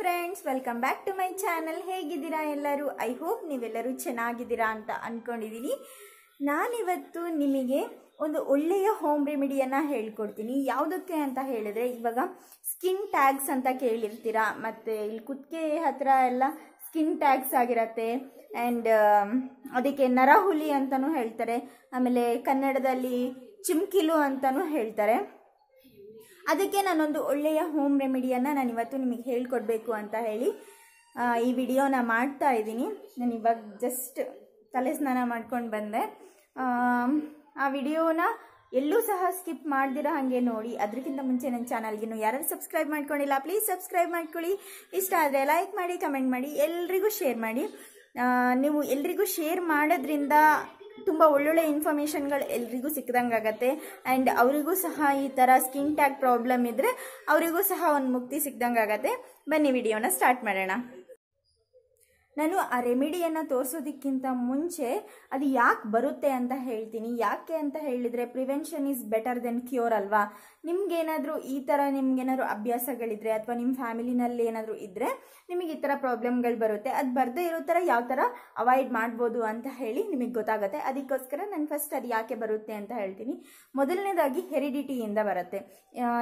friends welcome back to my channel ಹೇಗಿದ್ದೀರಾ ಎಲ್ಲರೂ I hope ನೀವೆಲ್ಲರೂ ಚೆನ್ನಾಗಿದ್ದೀರಾ ಅಂತ ಅಂದ್ಕೊಂಡಿದ್ದೀನಿ ನಾನಿವತ್ತು ನಿಮಗೆ ಒಂದು ಒಳ್ಳೆಯ ಹೋಮ್ ರೆಮಿಡಿಯನ್ನು ಹೇಳ್ಕೊಡ್ತೀನಿ ಯಾವುದಕ್ಕೆ ಅಂತ ಹೇಳಿದ್ರೆ ಇವಾಗ ಸ್ಕಿನ್ ಟ್ಯಾಗ್ಸ್ ಅಂತ ಕೇಳಿರ್ತೀರಾ ಮತ್ತು ಇಲ್ಲಿ ಕುತ್ತಿಗೆ ಹತ್ತಿರ ಎಲ್ಲ ಸ್ಕಿನ್ ಟ್ಯಾಗ್ಸ್ ಆಗಿರತ್ತೆ ಆ್ಯಂಡ್ um, ಅದಕ್ಕೆ ನರಹುಲಿ ಅಂತಲೂ ಹೇಳ್ತಾರೆ ಆಮೇಲೆ ಕನ್ನಡದಲ್ಲಿ ಚಿಮ್ಕಿಲು ಅಂತಲೂ ಹೇಳ್ತಾರೆ ಅದಕ್ಕೆ ನಾನೊಂದು ಒಳ್ಳೆಯ ಹೋಮ್ ರೆಮಿಡಿಯನ್ನು ನಾನು ಇವತ್ತು ನಿಮಗೆ ಹೇಳ್ಕೊಡ್ಬೇಕು ಅಂತ ಹೇಳಿ ಈ ವಿಡಿಯೋನ ಮಾಡ್ತಾ ಇದ್ದೀನಿ ನಾನು ಇವಾಗ ಜಸ್ಟ್ ತಲೆ ಸ್ನಾನ ಮಾಡ್ಕೊಂಡು ಬಂದೆ ಆ ವಿಡಿಯೋನ ಎಲ್ಲೂ ಸಹ ಸ್ಕಿಪ್ ಮಾಡ್ದಿರೋ ಹಾಗೆ ನೋಡಿ ಅದಕ್ಕಿಂತ ಮುಂಚೆ ನನ್ನ ಚಾನಲ್ಗಿನ್ನು ಯಾರು ಸಬ್ಸ್ಕ್ರೈಬ್ ಮಾಡ್ಕೊಂಡಿಲ್ಲ ಪ್ಲೀಸ್ ಸಬ್ಸ್ಕ್ರೈಬ್ ಮಾಡ್ಕೊಳ್ಳಿ ಇಷ್ಟ ಆದರೆ ಲೈಕ್ ಮಾಡಿ ಕಮೆಂಟ್ ಮಾಡಿ ಎಲ್ರಿಗೂ ಶೇರ್ ಮಾಡಿ ನೀವು ಎಲ್ರಿಗೂ ಶೇರ್ ಮಾಡೋದ್ರಿಂದ ತುಂಬ ಒಳ್ಳೊಳ್ಳೆ ಇನ್ಫಾರ್ಮೇಷನ್ಗಳು ಎಲ್ರಿಗೂ ಸಿಕ್ಕಿದಂಗಾಗತ್ತೆ ಆ್ಯಂಡ್ ಅವರಿಗೂ ಸಹ ಈ ಥರ ಸ್ಕಿನ್ ಟ್ಯಾಗ್ ಪ್ರಾಬ್ಲಮ್ ಇದ್ದರೆ ಅವರಿಗೂ ಸಹ ಒಂದು ಮುಕ್ತಿ ಸಿಕ್ಕಿದಂಗಾಗತ್ತೆ ಬನ್ನಿ ವಿಡಿಯೋನ ಸ್ಟಾರ್ಟ್ ಮಾಡೋಣ ನಾನು ಆ ರೆಮಿಡಿಯನ್ನು ತೋರಿಸೋದಕ್ಕಿಂತ ಮುಂಚೆ ಅದು ಯಾಕೆ ಬರುತ್ತೆ ಅಂತ ಹೇಳ್ತೀನಿ ಯಾಕೆ ಅಂತ ಹೇಳಿದರೆ prevention is better than cure ಅಲ್ವಾ ನಿಮ್ಗೇನಾದರೂ ಈ ಥರ ನಿಮ್ಗೇನಾದ್ರು ಅಭ್ಯಾಸಗಳಿದ್ರೆ ಅಥವಾ ನಿಮ್ಮ ಫ್ಯಾಮಿಲಿನಲ್ಲಿ ಏನಾದರೂ ಇದ್ದರೆ ನಿಮಗೆ ಈ ಥರ ಪ್ರಾಬ್ಲಮ್ಗಳು ಬರುತ್ತೆ ಅದು ಬರದೇ ಇರೋ ಥರ ಯಾವ ಥರ ಅವಾಯ್ಡ್ ಮಾಡ್ಬೋದು ಅಂತ ಹೇಳಿ ನಿಮಗೆ ಗೊತ್ತಾಗುತ್ತೆ ಅದಕ್ಕೋಸ್ಕರ ನಾನು ಫಸ್ಟ್ ಅದು ಯಾಕೆ ಬರುತ್ತೆ ಅಂತ ಹೇಳ್ತೀನಿ ಮೊದಲನೇದಾಗಿ ಹೆರಿಡಿಟಿಯಿಂದ ಬರುತ್ತೆ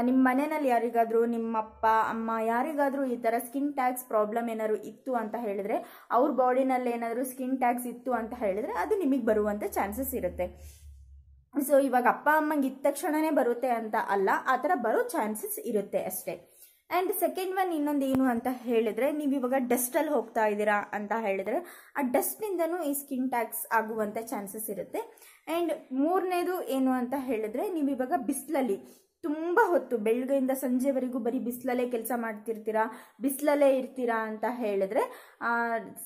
ನಿಮ್ಮ ಮನೆಯಲ್ಲಿ ಯಾರಿಗಾದರೂ ನಿಮ್ಮ ಅಪ್ಪ ಅಮ್ಮ ಯಾರಿಗಾದರೂ ಈ ಥರ ಸ್ಕಿನ್ ಟ್ಯಾಕ್ಸ್ ಪ್ರಾಬ್ಲಮ್ ಏನಾದ್ರು ಇತ್ತು ಅಂತ ಹೇಳಿದ್ರೆ ಅವ್ರ ಬಾಡಿನಲ್ಲಿ ಏನಾದರೂ ಸ್ಕಿನ್ ಟ್ಯಾಕ್ಸ್ ಇತ್ತು ಅಂತ ಹೇಳಿದ್ರೆ ಅದು ನಿಮಗೆ ಬರುವಂಥ ಚಾನ್ಸಸ್ ಇರುತ್ತೆ ಸೊ ಇವಾಗ ಅಪ್ಪ ಅಮ್ಮಂಗೆ ಇದ್ದ ತಕ್ಷಣವೇ ಬರುತ್ತೆ ಅಂತ ಅಲ್ಲ ಆ ಥರ ಬರೋ ಚಾನ್ಸಸ್ ಇರುತ್ತೆ ಅಷ್ಟೇ ಆ್ಯಂಡ್ ಸೆಕೆಂಡ್ ಒನ್ ಇನ್ನೊಂದು ಏನು ಅಂತ ಹೇಳಿದ್ರೆ ನೀವು ಇವಾಗ ಡಸ್ಟಲ್ಲಿ ಹೋಗ್ತಾ ಇದ್ದೀರಾ ಅಂತ ಹೇಳಿದ್ರೆ ಆ ಡಸ್ಟ್ನಿಂದನೂ ಈ ಸ್ಕಿನ್ ಟ್ಯಾಕ್ಸ್ ಆಗುವಂಥ ಚಾನ್ಸಸ್ ಇರುತ್ತೆ ಆ್ಯಂಡ್ ಮೂರನೇದು ಏನು ಅಂತ ಹೇಳಿದ್ರೆ ನೀವು ಇವಾಗ ಬಿಸಿಲಲ್ಲಿ ತುಂಬ ಹೊತ್ತು ಬೆಳಗ್ಗೆಯಿಂದ ಸಂಜೆವರೆಗೂ ಬರೀ ಬಿಸಿಲಲ್ಲೇ ಕೆಲಸ ಮಾಡ್ತಿರ್ತೀರಾ ಬಿಸಿಲಲ್ಲೇ ಇರ್ತೀರಾ ಅಂತ ಹೇಳಿದ್ರೆ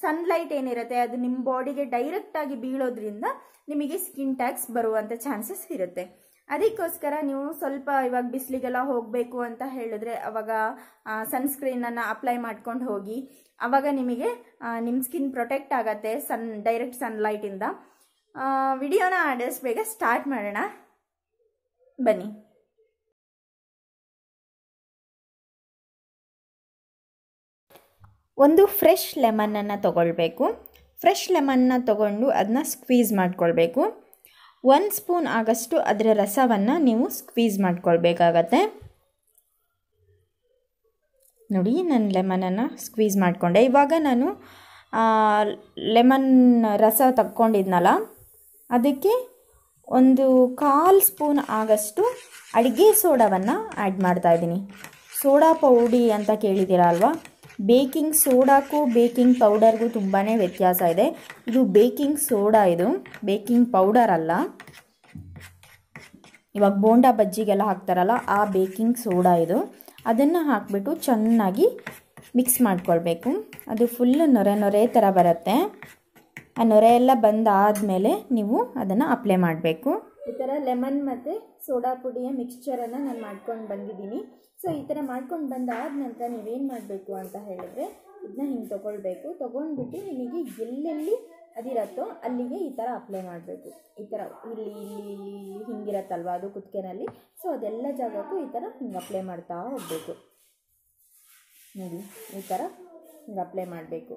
ಸನ್ಲೈಟ್ ಏನಿರುತ್ತೆ ಅದು ನಿಮ್ಮ ಬಾಡಿಗೆ ಡೈರೆಕ್ಟಾಗಿ ಬೀಳೋದ್ರಿಂದ ನಿಮಗೆ ಸ್ಕಿನ್ ಟ್ಯಾಕ್ಸ್ ಬರುವಂಥ ಚಾನ್ಸಸ್ ಇರುತ್ತೆ ಅದಕ್ಕೋಸ್ಕರ ನೀವು ಸ್ವಲ್ಪ ಇವಾಗ ಬಿಸಿಲಿಗೆಲ್ಲ ಹೋಗಬೇಕು ಅಂತ ಹೇಳಿದ್ರೆ ಅವಾಗ ಸನ್ಸ್ಕ್ರೀನನ್ನು ಅಪ್ಲೈ ಮಾಡ್ಕೊಂಡು ಹೋಗಿ ಅವಾಗ ನಿಮಗೆ ನಿಮ್ಮ ಸ್ಕಿನ್ ಪ್ರೊಟೆಕ್ಟ್ ಆಗತ್ತೆ ಸನ್ ಡೈರೆಕ್ಟ್ ಸನ್ಲೈಟಿಂದ ವಿಡಿಯೋನ ಆಡಿಸ್ಬೇಕ ಬೇಗ ಸ್ಟಾರ್ಟ್ ಮಾಡೋಣ ಬನ್ನಿ ಒಂದು ಫ್ರೆಶ್ ಲೆಮನನ್ನು ತಗೊಳ್ಬೇಕು ಫ್ರೆಶ್ ಲೆಮನ್ನ ತಗೊಂಡು ಅದನ್ನ ಸ್ಕ್ವೀಸ್ ಮಾಡ್ಕೊಳ್ಬೇಕು ಒಂದು ಸ್ಪೂನ್ ಆಗಷ್ಟು ಅದರ ರಸವನ್ನು ನೀವು ಸ್ಕ್ವೀಸ್ ಮಾಡ್ಕೊಳ್ಬೇಕಾಗತ್ತೆ ನೋಡಿ ನಾನು ಲೆಮನನ್ನು ಸ್ಕ್ವೀಸ್ ಮಾಡಿಕೊಂಡೆ ಇವಾಗ ನಾನು ಲೆಮನ್ ರಸ ತಕ್ಕೊಂಡಿದ್ನಲ್ಲ ಅದಕ್ಕೆ ಒಂದು ಕಾಲು ಸ್ಪೂನ್ ಆಗಷ್ಟು ಅಡುಗೆ ಸೋಡಾವನ್ನು ಆ್ಯಡ್ ಮಾಡ್ತಾಯಿದ್ದೀನಿ ಸೋಡಾ ಪೌಡಿ ಅಂತ ಕೇಳಿದ್ದೀರಾ ಅಲ್ವಾ ಬೇಕಿಂಗ್ ಸೋಡಾಕ್ಕೂ ಬೇಕಿಂಗ್ ಪೌಡರ್ಗೂ ತುಂಬಾ ವ್ಯತ್ಯಾಸ ಇದೆ ಇದು ಬೇಕಿಂಗ್ ಸೋಡಾ ಇದು ಬೇಕಿಂಗ್ ಪೌಡರ್ ಅಲ್ಲ ಇವಾಗ ಬೋಂಡಾ ಬಜ್ಜಿಗೆಲ್ಲ ಹಾಕ್ತಾರಲ್ಲ ಆ ಬೇಕಿಂಗ್ ಸೋಡಾ ಇದು ಅದನ್ನು ಹಾಕಿಬಿಟ್ಟು ಚೆನ್ನಾಗಿ ಮಿಕ್ಸ್ ಮಾಡ್ಕೊಳ್ಬೇಕು ಅದು ಫುಲ್ಲು ನೊರೆ ನೊರೆ ಥರ ಬರುತ್ತೆ ಆ ನೊರೆ ಎಲ್ಲ ಬಂದಾದಮೇಲೆ ನೀವು ಅದನ್ನು ಅಪ್ಲೈ ಮಾಡಬೇಕು ಈ ಥರ ಲೆಮನ್ ಮತ್ತು ಸೋಡಾ ಪುಡಿಯ ಮಿಕ್ಸ್ಚರನ್ನು ನಾನು ಮಾಡ್ಕೊಂಡು ಬಂದಿದ್ದೀನಿ ಸೊ ಈ ಥರ ಮಾಡ್ಕೊಂಡು ಬಂದಾದ ನಂತರ ನೀವೇನು ಮಾಡಬೇಕು ಅಂತ ಹೇಳಿದ್ರೆ ಇದನ್ನ ಹಿಂಗೆ ತೊಗೊಳ್ಬೇಕು ತೊಗೊಂಡ್ಬಿಟ್ಟು ನಿಮಗೆ ಎಲ್ಲೆಲ್ಲಿ ಅದಿರತ್ತೋ ಅಲ್ಲಿಗೆ ಈ ಥರ ಅಪ್ಲೈ ಮಾಡಬೇಕು ಈ ಥರ ಇಲ್ಲಿ ಇಲ್ಲಿ ಹಿಂಗಿರತ್ತಲ್ವ ಅದು ಕುತ್ತಿಗೆನಲ್ಲಿ ಸೊ ಅದೆಲ್ಲ ಜಾಗಕ್ಕೂ ಈ ಥರ ಹಿಂಗೆ ಅಪ್ಲೈ ಮಾಡ್ತಾ ಹೋಗಬೇಕು ನೋಡಿ ಈ ಥರ ಹಿಂಗೆ ಅಪ್ಲೈ ಮಾಡಬೇಕು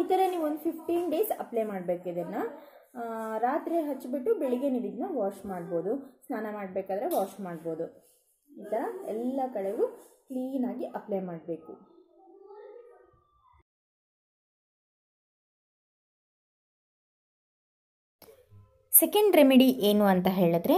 ಈ ಥರ ನೀವು ಒಂದು ಫಿಫ್ಟೀನ್ ಡೇಸ್ ಅಪ್ಲೈ ಮಾಡಬೇಕು ಇದನ್ನು ರಾತ್ರಿ ಹಚ್ಚಿಬಿಟ್ಟು ಬೆಳಿಗ್ಗೆ ನೀವು ಇದನ್ನ ವಾಶ್ ಮಾಡ್ಬೋದು ಸ್ನಾನ ಮಾಡಬೇಕಾದ್ರೆ ವಾಶ್ ಮಾಡ್ಬೋದು ಈ ಥರ ಎಲ್ಲ ಕಡೆಗೂ ಕ್ಲೀನಾಗಿ ಅಪ್ಲೈ ಮಾಡಬೇಕು ಸೆಕೆಂಡ್ ರೆಮಿಡಿ ಏನು ಅಂತ ಹೇಳಿದ್ರೆ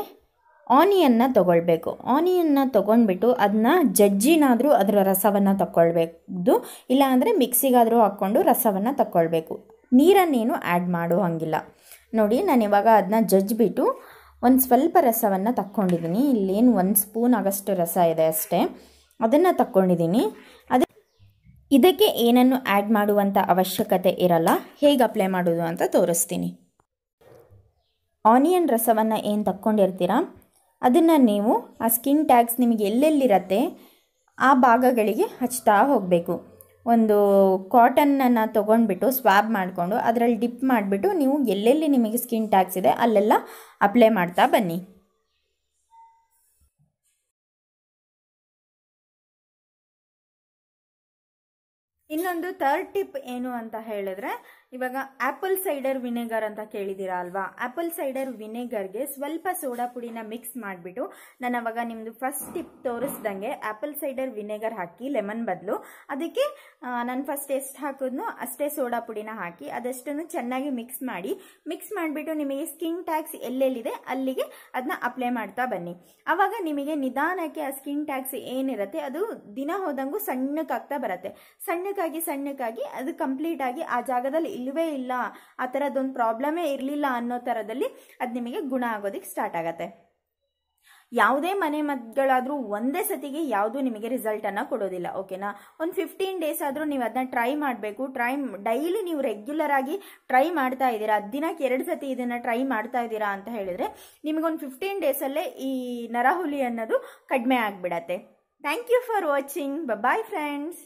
ಆನಿಯನ್ನ ತಗೊಳ್ಬೇಕು ಆನಿಯನ್ನ ತೊಗೊಂಡ್ಬಿಟ್ಟು ಅದನ್ನ ಜಜ್ಜಿನಾದರೂ ಅದರ ರಸವನ್ನು ತಗೊಳ್ಬೇಕು ಇಲ್ಲಾಂದರೆ ಮಿಕ್ಸಿಗಾದರೂ ಹಾಕ್ಕೊಂಡು ರಸವನ್ನು ತಗೊಳ್ಬೇಕು ನೀರನ್ನೇನು ಆ್ಯಡ್ ಮಾಡೋ ಹಂಗಿಲ್ಲ ನೋಡಿ ನಾನು ಇವಾಗ ಅದನ್ನ ಜಜ್ಜಿಬಿಟ್ಟು ಒಂದು ಸ್ವಲ್ಪ ರಸವನ್ನು ತಕ್ಕೊಂಡಿದ್ದೀನಿ ಇಲ್ಲೇನು ಒಂದು ಸ್ಪೂನ್ ಆಗಷ್ಟು ರಸ ಇದೆ ಅಷ್ಟೇ ಅದನ್ನು ತಕ್ಕೊಂಡಿದ್ದೀನಿ ಅದು ಇದಕ್ಕೆ ಏನನ್ನು ಆ್ಯಡ್ ಮಾಡುವಂಥ ಅವಶ್ಯಕತೆ ಇರಲ್ಲ ಹೇಗೆ ಅಪ್ಲೈ ಮಾಡೋದು ಅಂತ ತೋರಿಸ್ತೀನಿ ಆನಿಯನ್ ರಸವನ್ನು ಏನು ತಕ್ಕೊಂಡಿರ್ತೀರ ಅದನ್ನು ನೀವು ಆ ಸ್ಕಿನ್ ಟ್ಯಾಗ್ಸ್ ನಿಮಗೆ ಎಲ್ಲೆಲ್ಲಿರತ್ತೆ ಆ ಭಾಗಗಳಿಗೆ ಹಚ್ತಾ ಹೋಗಬೇಕು ಒಂದು ಕಾಟನ್ನನ್ನು ತೊಗೊಂಡ್ಬಿಟ್ಟು ಸ್ವಾಬ್ ಮಾಡಿಕೊಂಡು ಅದರಲ್ಲಿ ಡಿಪ್ ಮಾಡಿಬಿಟ್ಟು ನೀವು ಎಲ್ಲೆಲ್ಲಿ ನಿಮಗೆ ಸ್ಕಿನ್ ಟ್ಯಾಕ್ಸ್ ಇದೆ ಅಲ್ಲೆಲ್ಲ ಅಪ್ಲೈ ಮಾಡ್ತಾ ಬನ್ನಿ ಇನ್ನೊಂದು ಥರ್ಡ್ ಟಿಪ್ ಏನು ಅಂತ ಹೇಳಿದ್ರೆ ಇವಾಗ ಆಪಲ್ ಸೈಡರ್ ವಿನೆಗರ್ ಅಂತ ಕೇಳಿದ್ದೀರಾ ಅಲ್ವಾ ಆಪಲ್ ಸೈಡರ್ ವಿನೆಗರ್ಗೆ ಸ್ವಲ್ಪ ಸೋಡಾ ಪುಡಿನ ಮಿಕ್ಸ್ ಮಾಡಿಬಿಟ್ಟು ನಾನು ಅವಾಗ ನಿಮ್ಮದು ಫಸ್ಟ್ ಟಿಪ್ ತೋರಿಸ್ದಂಗೆ ಆಪಲ್ ಸೈಡರ್ ವಿನೆಗರ್ ಹಾಕಿ ಲೆಮನ್ ಬದಲು ಅದಕ್ಕೆ ನಾನು ಫಸ್ಟ್ ಎಷ್ಟು ಹಾಕಿದ್ನು ಅಷ್ಟೇ ಸೋಡಾ ಪುಡಿನ ಹಾಕಿ ಅದಷ್ಟನ್ನು ಚೆನ್ನಾಗಿ ಮಿಕ್ಸ್ ಮಾಡಿ ಮಿಕ್ಸ್ ಮಾಡಿಬಿಟ್ಟು ನಿಮಗೆ ಸ್ಕಿನ್ ಟ್ಯಾಕ್ಸ್ ಎಲ್ಲೆಲ್ಲಿದೆ ಅಲ್ಲಿಗೆ ಅದನ್ನ ಅಪ್ಲೈ ಮಾಡ್ತಾ ಬನ್ನಿ ಅವಾಗ ನಿಮಗೆ ನಿಧಾನಕ್ಕೆ ಆ ಸ್ಕಿನ್ ಟ್ಯಾಕ್ಸ್ ಏನಿರುತ್ತೆ ಅದು ದಿನ ಹೋದಂಗೂ ಸಣ್ಣಕ್ಕಾಗ್ತಾ ಬರುತ್ತೆ ಸಣ್ಣಕ್ಕಾಗಿ ಸಣ್ಣಕ್ಕಾಗಿ ಅದು ಕಂಪ್ಲೀಟ್ ಆಗಿ ಆ ಜಾಗದಲ್ಲಿ ಇಲ್ಲವೇ ಇಲ್ಲ ಆ ಥರದ್ದೊಂದು ಪ್ರಾಬ್ಲಮೇ ಇರಲಿಲ್ಲ ಅನ್ನೋ ಥರದಲ್ಲಿ ಅದು ನಿಮಗೆ ಗುಣ ಆಗೋದಕ್ಕೆ ಸ್ಟಾರ್ಟ್ ಆಗುತ್ತೆ ಯಾವುದೇ ಮನೆ ಮದ್ದುಗಳಾದರೂ ಒಂದೇ ಸತಿಗೆ ಯಾವುದು ನಿಮಗೆ ರಿಸಲ್ಟನ್ನು ಕೊಡೋದಿಲ್ಲ ಓಕೆನಾ ಒಂದು ಫಿಫ್ಟೀನ್ ಡೇಸ್ ಆದರೂ ನೀವು ಅದನ್ನ ಟ್ರೈ ಮಾಡಬೇಕು ಟ್ರೈ ಡೈಲಿ ನೀವು ರೆಗ್ಯುಲರ್ ಆಗಿ ಟ್ರೈ ಮಾಡ್ತಾ ಇದ್ದೀರಾ ದಿನಕ್ಕೆ ಎರಡು ಸತಿ ಇದನ್ನು ಟ್ರೈ ಮಾಡ್ತಾ ಇದ್ದೀರಾ ಅಂತ ಹೇಳಿದ್ರೆ ನಿಮಗೊಂದು ಫಿಫ್ಟೀನ್ ಡೇಸಲ್ಲೇ ಈ ನರಹುಲಿ ಅನ್ನೋದು ಕಡಿಮೆ ಆಗಿಬಿಡತ್ತೆ thank you for watching bye friends